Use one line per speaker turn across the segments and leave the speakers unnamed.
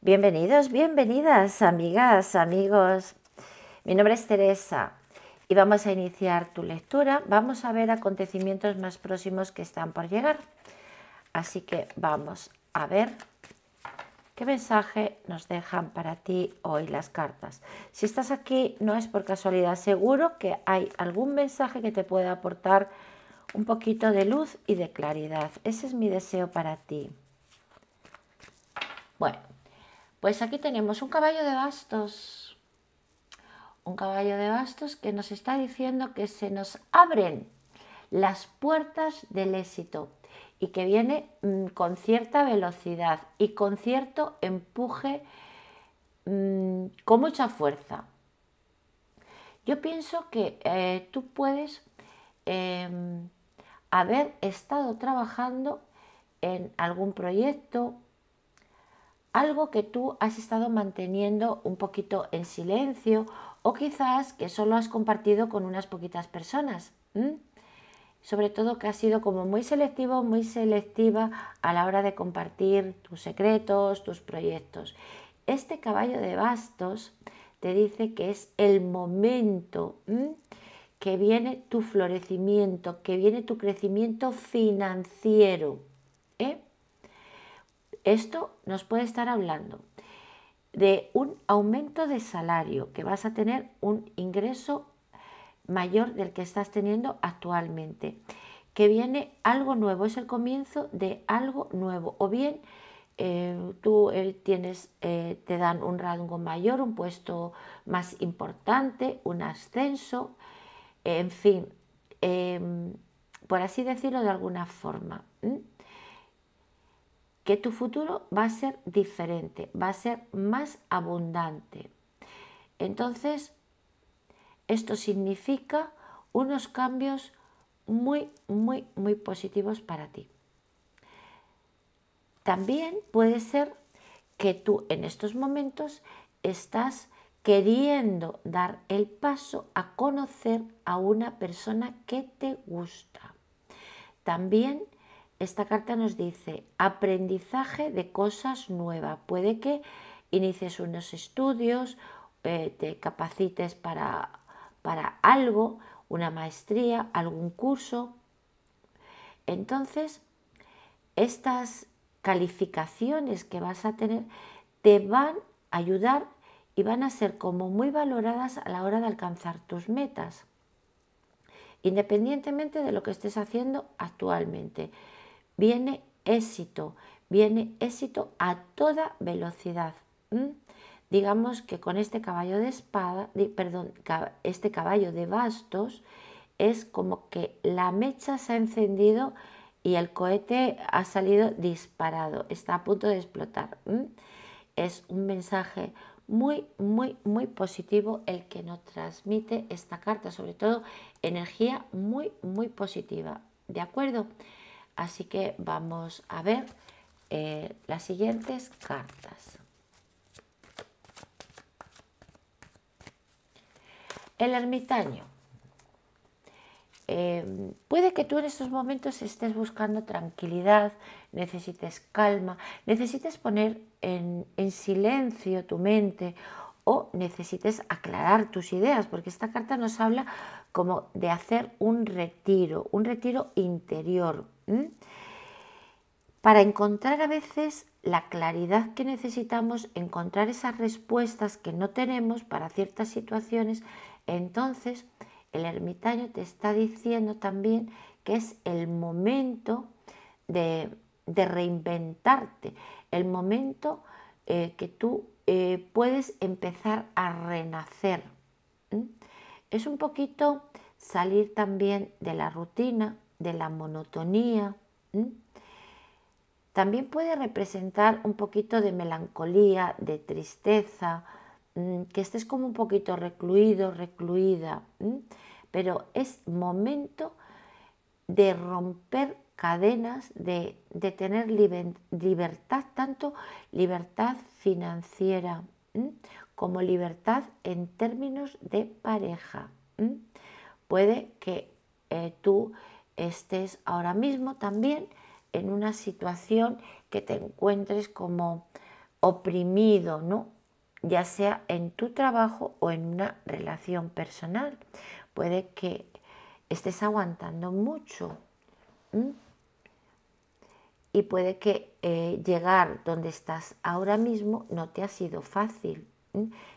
Bienvenidos, bienvenidas, amigas, amigos. Mi nombre es Teresa y vamos a iniciar tu lectura. Vamos a ver acontecimientos más próximos que están por llegar. Así que vamos a ver qué mensaje nos dejan para ti hoy las cartas. Si estás aquí no es por casualidad, seguro que hay algún mensaje que te pueda aportar un poquito de luz y de claridad. Ese es mi deseo para ti. Bueno, pues aquí tenemos un caballo de bastos. Un caballo de bastos que nos está diciendo que se nos abren las puertas del éxito y que viene mm, con cierta velocidad y con cierto empuje, mm, con mucha fuerza. Yo pienso que eh, tú puedes em, haber estado trabajando en algún proyecto, algo que tú has estado manteniendo un poquito en silencio o quizás que solo has compartido con unas poquitas personas. Sobre todo que has sido como muy selectivo, muy selectiva a la hora de compartir tus secretos, tus proyectos. Este caballo de bastos te dice que es el momento que viene tu florecimiento, que viene tu crecimiento financiero. ¿eh? Esto nos puede estar hablando de un aumento de salario, que vas a tener un ingreso mayor del que estás teniendo actualmente, que viene algo nuevo, es el comienzo de algo nuevo, o bien eh, tú tienes, eh, te dan un rango mayor, un puesto más importante, un ascenso, en fin, em, por así decirlo de alguna forma que tu futuro va a ser diferente, va a ser más abundante. Entonces, esto significa unos cambios muy, muy, muy positivos para ti. También puede ser que tú en estos momentos estás queriendo dar el paso a conocer a una persona que te gusta. También esta carta nos dice aprendizaje de cosas nuevas. Puede que inicies unos estudios, eh, te capacites para, para algo, una maestría, algún curso. Entonces, estas calificaciones que vas a tener te van a ayudar y van a ser como muy valoradas a la hora de alcanzar tus metas, independientemente de lo que estés haciendo actualmente viene éxito, viene éxito a toda velocidad. Digamos que con este caballo de espada, perdón, este caballo de bastos, es como que la mecha se ha encendido y el cohete ha salido disparado, está a punto de explotar. Es un mensaje muy, muy, muy positivo el que nos transmite esta carta, sobre todo energía muy, muy positiva. ¿De acuerdo? Así que vamos a ver eh, las siguientes cartas. El ermitaño. Eh, puede que tú en estos momentos estés buscando tranquilidad, necesites calma, necesites poner en silencio tu mente o necesites aclarar tus ideas, porque esta carta nos habla como de hacer un retiro, un retiro interior, para encontrar a veces la claridad que necesitamos, encontrar esas respuestas que no tenemos para ciertas situaciones, entonces el ermitaño te está diciendo también que es el momento de, reinventarte, el momento eh, que tú eh, puedes empezar a renacer. Es un poquito salir también de la rutina, de la monotonía. También puede representar un poquito de melancolía, de tristeza, que estés como un poquito recluido, recluida. Pero es momento de romper cadenas, de, tener libertad, tanto libertad financiera como libertad en términos de pareja. Puede que eh, tú estés ahora mismo también en una situación que te encuentres como oprimido, ¿no? Ya sea en tu trabajo o en una relación personal. Puede que estés aguantando mucho. Y puede que eh, llegar donde estás ahora mismo no te ha sido fácil,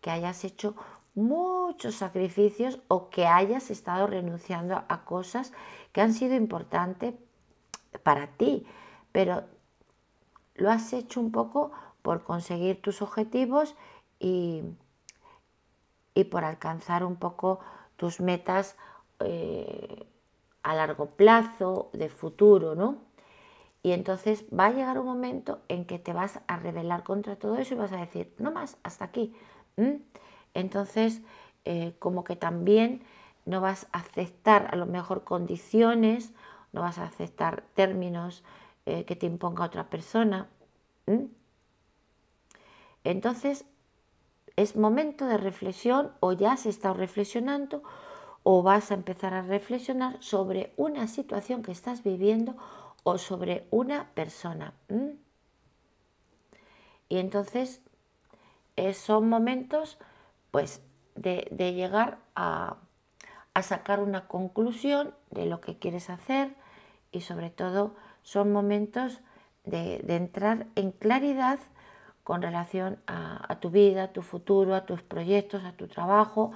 que hayas hecho muchos sacrificios o que hayas estado renunciando a cosas que han sido importantes para ti, pero lo has hecho un poco por conseguir tus objetivos y, por alcanzar un poco tus metas eh, a largo plazo, de futuro, ¿no? Y entonces va a llegar un momento en que te vas a rebelar contra todo eso y vas a decir, no más, hasta aquí. Entonces, eh, como que también no vas a aceptar a lo mejor condiciones, no vas a aceptar términos eh, que te imponga otra persona. Entonces es momento de reflexión o ya has estado reflexionando o vas a empezar a reflexionar sobre una situación que estás viviendo o sobre una persona. Y entonces eh, son momentos pues de llegar a, a sacar una conclusión de lo que quieres hacer y sobre todo son momentos de, entrar en claridad con relación a, tu vida, a tu futuro, a tus proyectos, a tu trabajo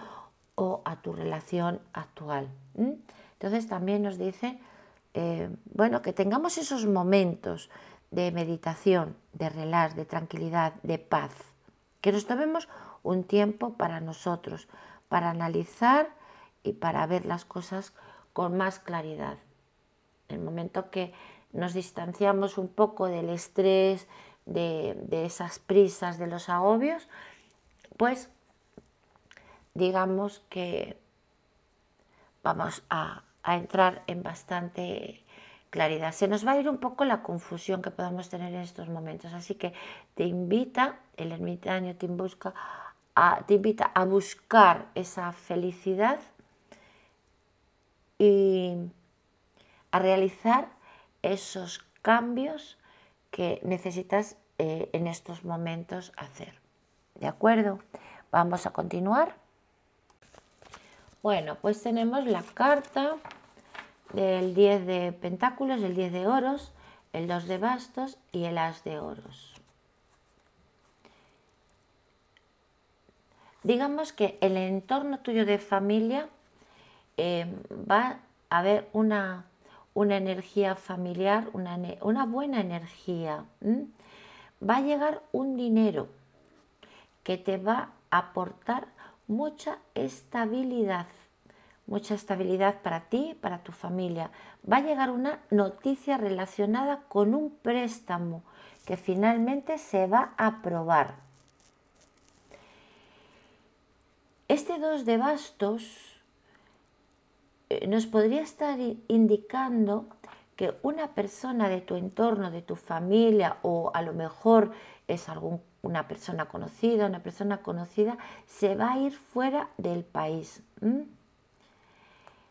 o a tu relación actual. Entonces también nos dice, eh, bueno, que tengamos esos momentos de meditación, de relax, de tranquilidad, de paz, que nos tomemos un tiempo para nosotros, para analizar y para ver las cosas con más claridad. En el momento que nos distanciamos un poco del estrés, de, esas prisas, de los agobios, pues digamos que vamos a, entrar en bastante claridad. Se nos va a ir un poco la confusión que podamos tener en estos momentos, así que te invita, el ermitaño te invita a buscar esa felicidad y a realizar esos cambios que necesitas eh, en estos momentos hacer. ¿De acuerdo? Vamos a continuar. Bueno, pues tenemos la carta del 10 de pentáculos, el 10 de oros, el 2 de bastos y el as de oros. Digamos que el entorno tuyo de familia Em, va a haber una, energía familiar, una, buena energía. Va a llegar un dinero que te va a aportar mucha estabilidad, mucha estabilidad para ti, para tu familia. Va a llegar una noticia relacionada con un préstamo que finalmente se va a aprobar. Este 2 de bastos eh, nos podría estar indicando que una persona de tu entorno, de tu familia o a lo mejor es una persona conocida, una persona conocida, se va a ir fuera del país.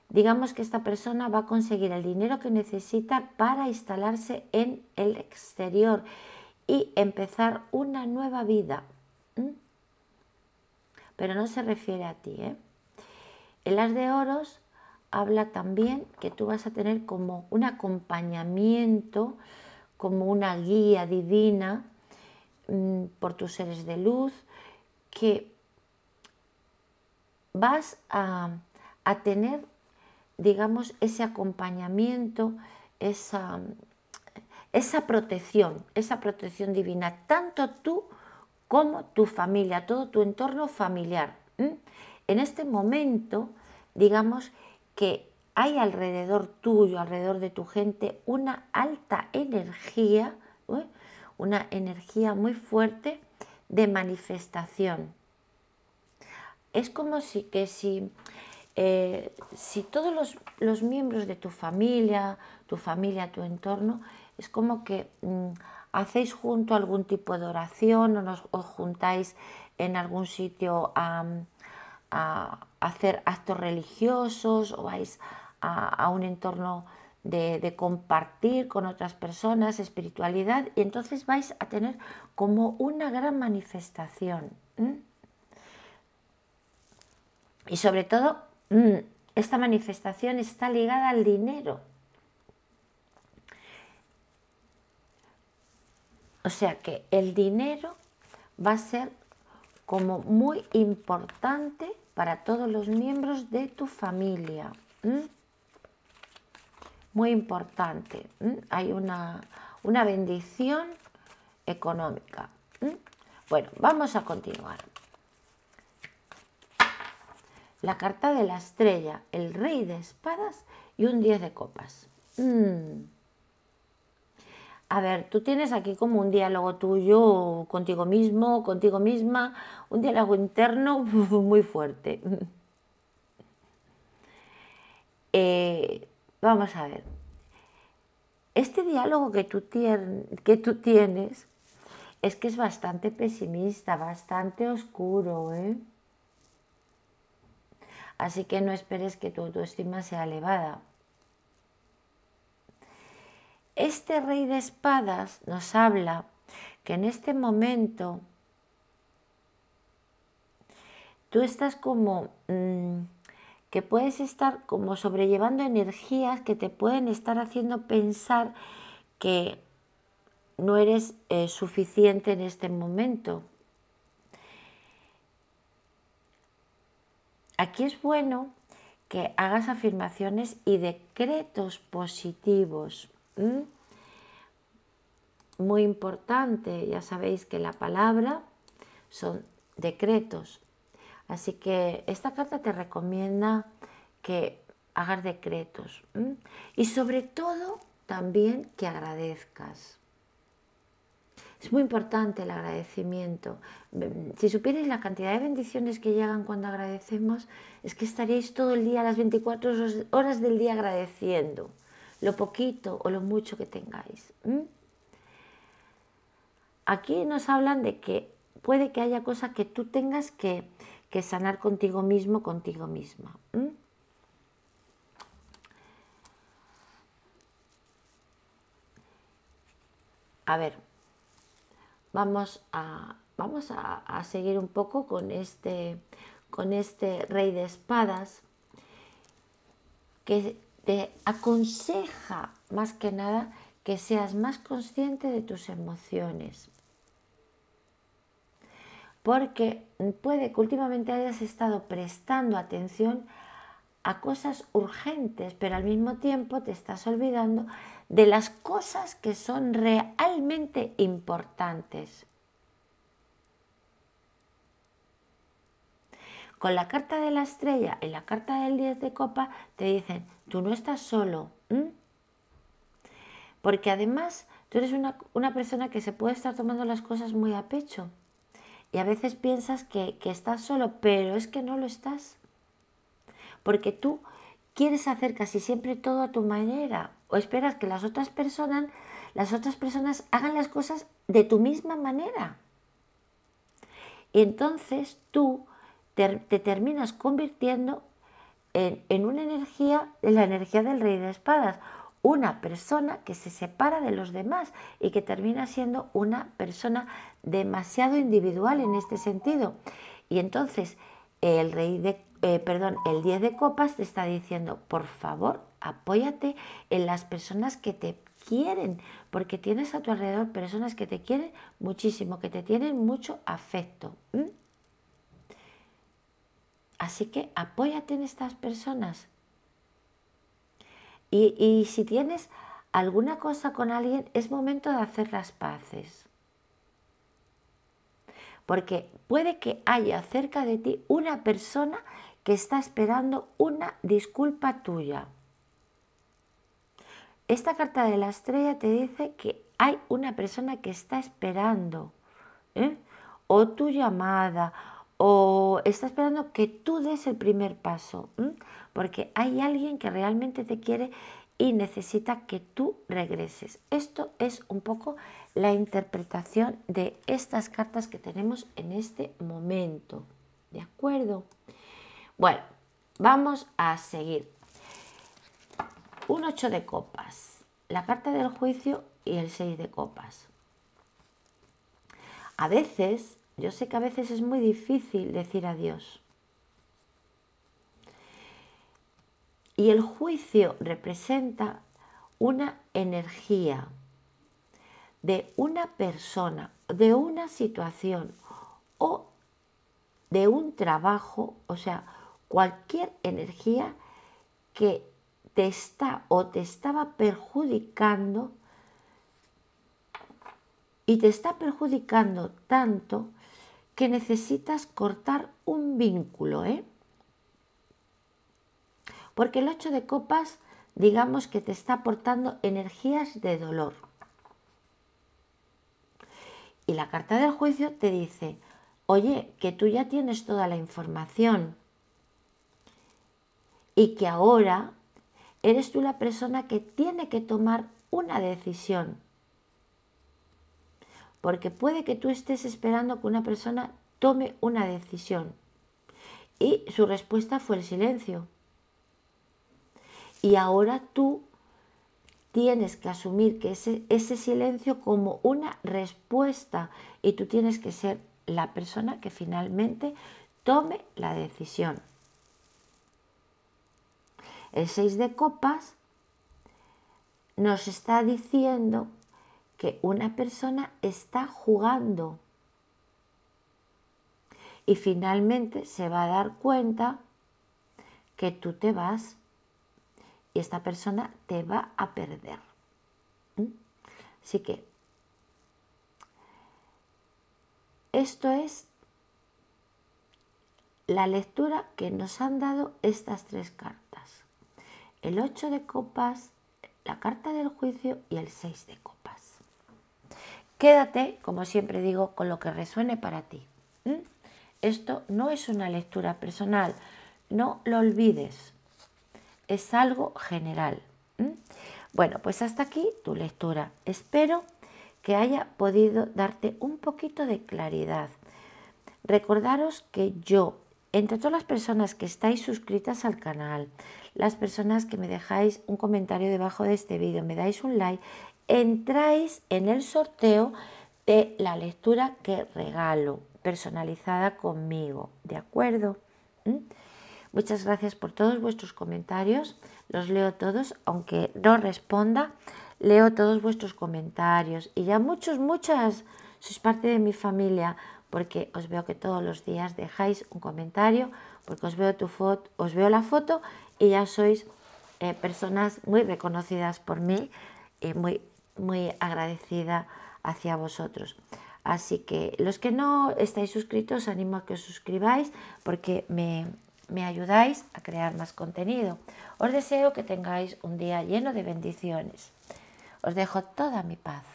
Digamos que esta persona va a conseguir el dinero que necesita para instalarse en el exterior y empezar una nueva vida. Pero no se refiere a ti. ¿eh? El as de oros habla también que tú vas a tener como un acompañamiento, como una guía divina mm, por tus seres de luz, que vas a, tener, digamos, ese acompañamiento, esa, esa protección, esa protección divina, tanto tú como tu familia, todo tu entorno familiar. En este momento, digamos que hay alrededor tuyo, alrededor de tu gente, una alta energía, ¿eh? una energía muy fuerte de manifestación. Es como si que si, eh, si todos los, miembros de tu familia, tu familia, tu entorno, es como que mm, hacéis junto algún tipo de oración o os juntáis en algún sitio a a hacer actos religiosos o vais a, un entorno de, compartir con otras personas espiritualidad y entonces vais a tener como una gran manifestación. Y sobre todo, esta manifestación está ligada al dinero. O sea que el dinero va a ser como muy importante para todos los miembros de tu familia. Muy importante. Hay una, una, bendición económica. Bueno, vamos a continuar. La carta de la estrella, el rey de espadas y un 10 de copas a ver, tú tienes aquí como un diálogo tuyo contigo mismo, contigo misma, un diálogo interno muy fuerte. Eh, vamos a ver, este diálogo que tú, que tú tienes es que es bastante pesimista, bastante oscuro, ¿eh? Así que no esperes que tu autoestima sea elevada este rey de espadas nos habla que en este momento tú estás como... Mm, que puedes estar como sobrellevando energías que te pueden estar haciendo pensar que no eres eh, suficiente en este momento. Aquí es bueno que hagas afirmaciones y decretos positivos. ¿Mm? Muy importante, ya sabéis que la palabra son decretos. Así que esta carta te recomienda que hagas decretos y sobre todo también que agradezcas. Es muy importante el agradecimiento. Si supierais la cantidad de bendiciones que llegan cuando agradecemos, es que estaréis todo el día, las 24 horas del día agradeciendo lo poquito o lo mucho que tengáis. Aquí nos hablan de que puede que haya cosas que tú tengas que, sanar contigo mismo, contigo misma. A ver, vamos a, vamos a, a seguir un poco con este, con este rey de espadas que te aconseja más que nada que seas más consciente de tus emociones. Porque puede que últimamente hayas estado prestando atención a cosas urgentes, pero al mismo tiempo te estás olvidando de las cosas que son realmente importantes. Con la carta de la estrella y la carta del 10 de copa te dicen, tú no estás solo. Porque además tú eres una, persona que se puede estar tomando las cosas muy a pecho. Y a veces piensas que, que estás solo, pero es que no lo estás. Porque tú quieres hacer casi siempre todo a tu manera o esperas que las otras personas, las otras personas hagan las cosas de tu misma manera. Y entonces tú te, terminas convirtiendo en, una energía, en la energía del rey de espadas, una persona que se separa de los demás y que termina siendo una persona demasiado individual en este sentido. Y entonces el rey de, eh, perdón, el 10 de copas te está diciendo, por favor, apóyate en las personas que te quieren, porque tienes a tu alrededor personas que te quieren muchísimo, que te tienen mucho afecto. Así que apóyate en estas personas. Y, si tienes alguna cosa con alguien, es momento de hacer las paces. Porque puede que haya cerca de ti una persona que está esperando una disculpa tuya. Esta carta de la estrella te dice que hay una persona que está esperando ¿eh? o tu llamada o está esperando que tú des el primer paso, porque hay alguien que realmente te quiere y necesita que tú regreses. Esto es un poco la interpretación de estas cartas que tenemos en este momento. ¿De acuerdo? Bueno, vamos a seguir. Un 8 de copas, la carta del juicio y el 6 de copas. A veces yo sé que a veces es muy difícil decir adiós. Y el juicio representa una energía de una persona, de una situación o de un trabajo, o sea, cualquier energía que te está o te estaba perjudicando y te está perjudicando tanto que necesitas cortar un vínculo, ¿eh? Porque el 8 de copas, digamos que te está aportando energías de dolor. Y la carta del juicio te dice, oye, que tú ya tienes toda la información y que ahora eres tú la persona que tiene que tomar una decisión porque puede que tú estés esperando que una persona tome una decisión. Y su respuesta fue el silencio. Y ahora tú tienes que asumir que ese, ese silencio como una respuesta y tú tienes que ser la persona que finalmente tome la decisión. El 6 de copas nos está diciendo que una persona está jugando. Y finalmente se va a dar cuenta que tú te vas y esta persona te va a perder. ¿Mm? Así que esto es la lectura que nos han dado estas tres cartas. El 8 de copas, la carta del juicio y el 6 de copas. Quédate, como siempre digo, con lo que resuene para ti. Esto no es una lectura personal, no lo olvides, es algo general. Bueno, pues hasta aquí tu lectura. Espero que haya podido darte un poquito de claridad. Recordaros que yo, entre todas las personas que estáis suscritas al canal, las personas que me dejáis un comentario debajo de este vídeo, me dais un like entráis en el sorteo de la lectura que regalo personalizada conmigo, ¿de acuerdo? ¿Mm? Muchas gracias por todos vuestros comentarios, los leo todos, aunque no responda, leo todos vuestros comentarios y ya muchos, muchas, sois parte de mi familia porque os veo que todos los días dejáis un comentario, porque os veo, tu foto, os veo la foto y ya sois eh, personas muy reconocidas por mí y muy muy agradecida hacia vosotros. Así que los que no estáis suscritos, animo a que os suscribáis porque me, me ayudáis a crear más contenido. Os deseo que tengáis un día lleno de bendiciones. Os dejo toda mi paz.